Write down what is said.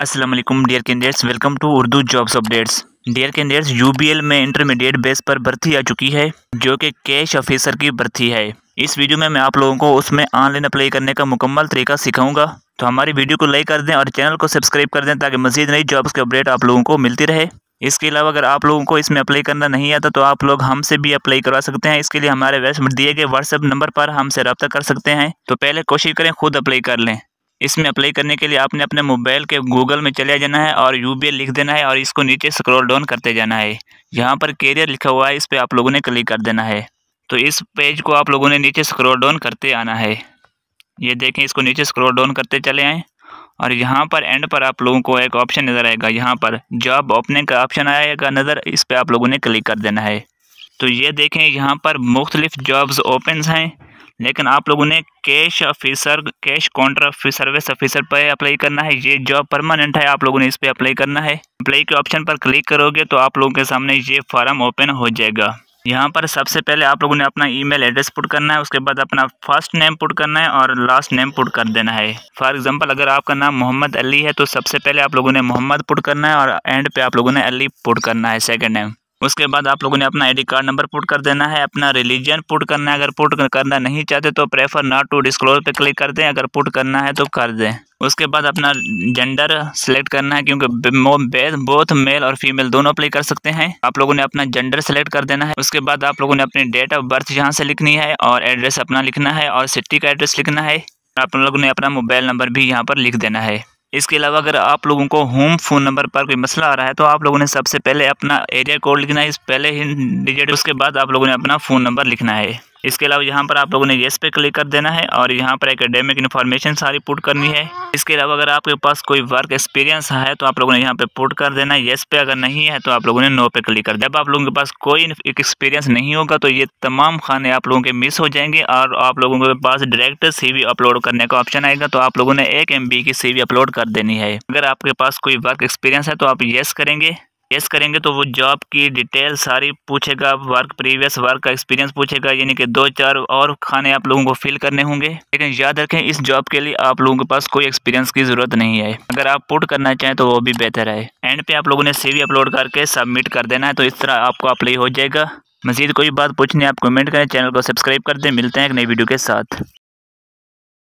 Aslam dear candidates welcome to Urdu jobs updates dear candidates L में intermediate base पर भर्ती आ चुकी है जो कि कैश ऑफिसर की भर्ती है इस वीडियो में मैं आप लोगों को उसमें ऑनलाइन अप्लाई करने का मुकम्मल तरीका सिखाऊंगा तो हमारी वीडियो को लाइक कर दें और चैनल को सब्सक्राइब कर दें ताकि मजीद नई जॉब्स की अपडेट आप लोगों को मिलती रहे इसके अलावा अगर आप लोगों को इसमें अप्लाई करना नहीं आता तो आप लोग हमसे भी अप्लाई करवा सकते हैं इसके लिए हमारे दिए गए व्हाट्सअप नंबर पर हमसे रब्ता कर सकते हैं तो पहले कोशिश करें खुद अप्लाई कर लें इसमें अप्लाई करने के लिए आपने अपने मोबाइल के गूगल में चले जाना है और यू लिख देना है और इसको नीचे स्क्रॉल डाउन करते जाना है यहाँ पर कैरियर लिखा हुआ है इस पर आप लोगों ने क्लिक कर देना है तो इस पेज को आप लोगों ने नीचे स्क्रॉल डाउन करते आना है ये देखें इसको नीचे स्क्रॉल डाउन करते चले आएँ और यहाँ पर एंड पर आप लोगों को एक ऑप्शन नज़र आएगा यहाँ पर जॉब ओपनिंग का ऑप्शन आएगा नज़र इस पर आप लोगों ने क्लिक कर देना है तो ये देखें यहाँ पर मुख्तलिफ जॉब्स ओपन हैं लेकिन आप लोगों ने cash officer cash counter service officer पर अप्लाई करना है ये जॉब परमानेंट है आप लोगों ने इस पर अप्लाई करना है अप्लाई के ऑप्शन पर क्लिक करोगे तो आप लोगों के सामने ये फॉर्म ओपन हो जाएगा यहाँ पर सबसे पहले आप लोगों ने अपना ईमेल एड्रेस पुट करना है उसके बाद अपना फर्स्ट नेम पुट करना है और लास्ट नेम पुट कर देना है फॉर एग्जांपल अगर आपका नाम मोहम्मद अली है तो सबसे पहले आप लोगों ने मोहम्मद पुट करना है और एंड पे आप लोगों ने अली पुट करना है सेकंड नेम उसके बाद आप लोगों ने अपना आईडी कार्ड नंबर पुट कर देना है अपना रिलीजन पुट करना है अगर पुट करना नहीं चाहते तो प्रेफर नॉट टू डिस्क्लोज पे क्लिक कर दें अगर पुट करना है तो कर दें उसके बाद अपना जेंडर सेलेक्ट करना है क्योंकि बोथ मेल और फीमेल दोनों अप्लाई कर सकते हैं आप लोगों ने अपना जेंडर सेलेक्ट कर देना है उसके बाद आप लोगों ने अपनी डेट ऑफ बर्थ यहाँ से लिखनी है और एड्रेस अपना लिखना है और सिटी का एड्रेस लिखना है आप लोगों ने अपना मोबाइल नंबर भी यहाँ पर लिख देना है इसके अलावा अगर आप लोगों को होम फ़ोन नंबर पर कोई मसला आ रहा है तो आप लोगों ने सबसे पहले अपना एरिया कोड लिखना है इस पहले ही डिजिट उसके बाद आप लोगों ने अपना फ़ोन नंबर लिखना है इसके अलावा यहाँ पर आप लोगों ने येस पे क्लिक कर देना है और यहाँ पर एकेडमिक इन्फॉर्मेशन सारी पुट करनी है इसके अलावा अगर आपके पास कोई वर्क एक्सपीरियंस है तो आप लोगों ने यहाँ पे पुट कर देना है येस पे अगर नहीं है तो आप लोगों ने नो पे क्लिक कर देना जब आप लोगों के पास कोई एक्सपीरियंस नहीं होगा तो ये तमाम खाने आप लोगों के मिस हो जाएंगे और आप लोगों के पास डायरेक्ट सी अपलोड करने का ऑप्शन आएगा तो आप लोगों ने एक एम की सी अपलोड कर देनी है अगर आपके पास कोई वर्क एक्सपीरियंस है तो आप येस करेंगे येस करेंगे तो वो जॉब की डिटेल सारी पूछेगा वर्क प्रीवियस वर्क का एक्सपीरियंस पूछेगा यानी कि दो चार और खाने आप लोगों को फिल करने होंगे लेकिन याद रखें इस जॉब के लिए आप लोगों के पास कोई एक्सपीरियंस की ज़रूरत नहीं है अगर आप पुट करना चाहें तो वो भी बेहतर है एंड पे आप लोगों ने सीवी अपलोड करके सबमिट कर देना है तो इस तरह आपको अप्लाई हो जाएगा मजीद कोई बात पूछनी आप कमेंट करें चैनल को सब्सक्राइब कर दें मिलते हैं एक नई वीडियो के साथ